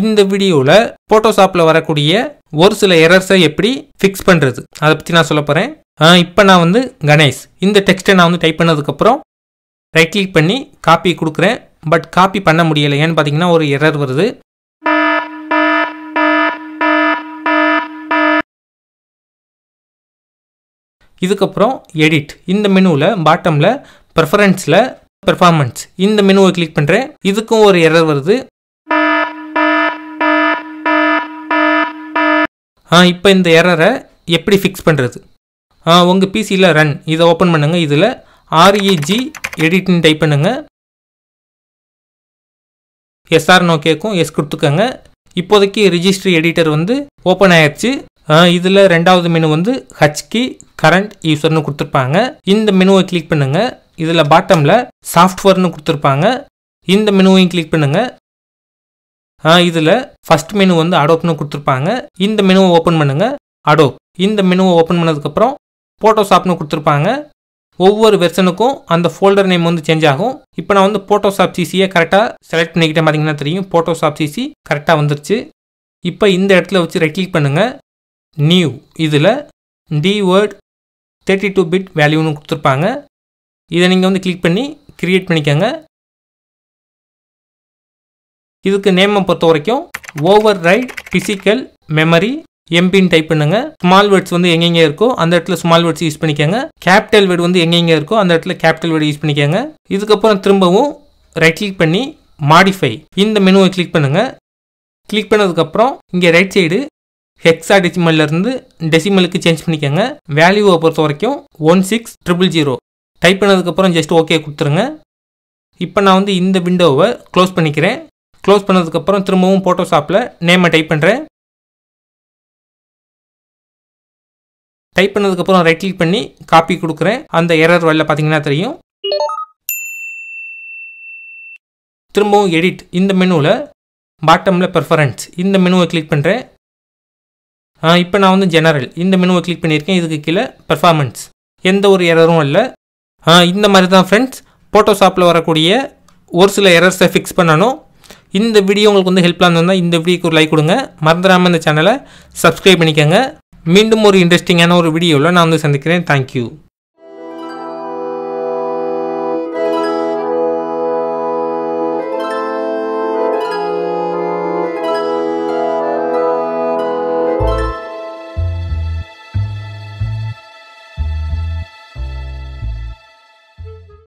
இந்த வீடியோவில் போட்டோஷாப்பில் வரக்கூடிய ஒரு சில எரர்ஸை எப்படி ஃபிக்ஸ் பண்ணுறது அதை பற்றி நான் சொல்ல போகிறேன் இப்போ நான் வந்து கணேஷ் இந்த டெக்ஸ்ட்டை நான் வந்து டைப் பண்ணதுக்கப்புறம் ரைட் கிளிக் பண்ணி காப்பி கொடுக்குறேன் பட் காப்பி பண்ண முடியலை ஏன்னு பார்த்தீங்கன்னா ஒரு எரர் வருது இதுக்கப்புறம் எடிட் இந்த மெனுவில் பாட்டமில் ப்ரெஃபரன்ஸில் பெர்ஃபார்மன்ஸ் இந்த மெனுவை கிளிக் பண்ணுறேன் இதுக்கும் ஒரு எரர் வருது இப்போ இந்த எரரை எப்படி ஃபிக்ஸ் பண்ணுறது உங்கள் பிசியில் ரன் இதை ஓப்பன் பண்ணுங்கள் இதில் ஆர்ஏஜி எடிட்னு e டைப் பண்ணுங்கள் எஸ்ஆர்னோ கேட்கும் எஸ் கொடுத்துக்கோங்க இப்போதைக்கு ரிஜிஸ்ட்ரி எடிட்டர் வந்து ஓப்பன் ஆயிடுச்சு இதில் ரெண்டாவது மெனு வந்து ஹச்கி கரண்ட் யூசர்னு கொடுத்துருப்பாங்க இந்த மெனுவை கிளிக் பண்ணுங்கள் இதில் பாட்டமில் சாஃப்ட்வேர்னு கொடுத்துருப்பாங்க இந்த மெனுவையும் கிளிக் பண்ணுங்கள் இதில் ஃபஸ்ட் மெனு வந்து அடோப்னு கொடுத்துருப்பாங்க இந்த மெனுவை ஓப்பன் பண்ணுங்கள் அடோப் இந்த மெனுவை ஓப்பன் பண்ணதுக்கப்புறம் ஃபோட்டோஷாப்னு கொடுத்துருப்பாங்க ஒவ்வொரு வெர்ஷனுக்கும் அந்த ஃபோல்டர் நேம் வந்து சேஞ்ச் ஆகும் இப்போ நான் வந்து ஃபோட்டோஷாப் சிசியை கரெக்டாக செலக்ட் பண்ணிக்கிட்டேன் பார்த்தீங்கன்னா தெரியும் ஃபோட்டோஷாப் சிசி கரெக்டாக வந்துருச்சு இப்போ இந்த இடத்துல வச்சு ரைட் கிளிக் பண்ணுங்கள் நியூ இதில் D word thirty two bit வேல்யூன்னு கொடுத்துருப்பாங்க இதை நீங்கள் வந்து கிளிக் பண்ணி க்ரியேட் பண்ணிக்கோங்க இதுக்கு நேமை பொறுத்த வரைக்கும் ஓவர் ரைட் பிசிக்கல் மெமரி எம்பின்னு டைப் பண்ணுங்க ஸ்மால் வேர்ட்ஸ் வந்து எங்கெங்கே இருக்கோ அந்த இடத்துல ஸ்மால் வேர்ட்ஸ் யூஸ் பண்ணிக்கோங்க கேபிட்டல் வேர்டு வந்து எங்கெங்கே இருக்கோ அந்த இடத்துல கேபிட்டல் வேர்டு யூஸ் பண்ணிக்கோங்க இதுக்கப்புறம் திரும்பவும் ரைட் கிளிக் பண்ணி மாடிஃபை இந்த மெனுவை கிளிக் பண்ணுங்கள் கிளிக் பண்ணதுக்கப்புறம் இங்கே ரைட் சைடு ஹெக்ஸா டெசிமல்லேருந்து டெசிமலுக்கு சேஞ்ச் பண்ணிக்கோங்க வேல்யூவை பொறுத்த வரைக்கும் one six triple zero type பண்ணதுக்கப்புறம் ஜஸ்ட் ஓகே கொடுத்துருங்க இப்போ நான் வந்து இந்த விண்டோவை க்ளோஸ் பண்ணிக்கிறேன் க்ளோஸ் பண்ணதுக்கப்புறம் திரும்பவும் ஃபோட்டோஷாப்பில் நேமை டைப் பண்ணுறேன் டைப் பண்ணதுக்கப்புறம் ரைட் கிளிக் பண்ணி காப்பி கொடுக்குறேன் அந்த எரர் வழியில் பார்த்தீங்கன்னா தெரியும் திரும்பவும் எடிட் இந்த மெனுவில் பாட்டமில் பெர்ஃபரன்ஸ் இந்த மெனுவை கிளிக் பண்ணுறேன் இப்போ நான் வந்து ஜெனரல் இந்த மெனுவை கிளிக் பண்ணியிருக்கேன் இதுக்கு கீழே பெர்ஃபார்மன்ஸ் எந்த ஒரு எரரும் இல்லை இந்த மாதிரி தான் ஃப்ரெண்ட்ஸ் ஃபோட்டோஷாப்பில் வரக்கூடிய ஒரு சில எரர்ஸை ஃபிக்ஸ் பண்ணணும் இந்த வீடியோ உங்களுக்கு வந்து ஹெல்ப்லாம் இருந்தால் இந்த வீடியோக்கு ஒரு லைக் கொடுங்க மறந்துடாமல் இந்த சேனலை சப்ஸ்கிரைப் பண்ணிக்கோங்க மீண்டும் ஒரு இன்ட்ரெஸ்டிங்கான ஒரு வீடியோவில் நான் வந்து சந்திக்கிறேன் தேங்க்யூ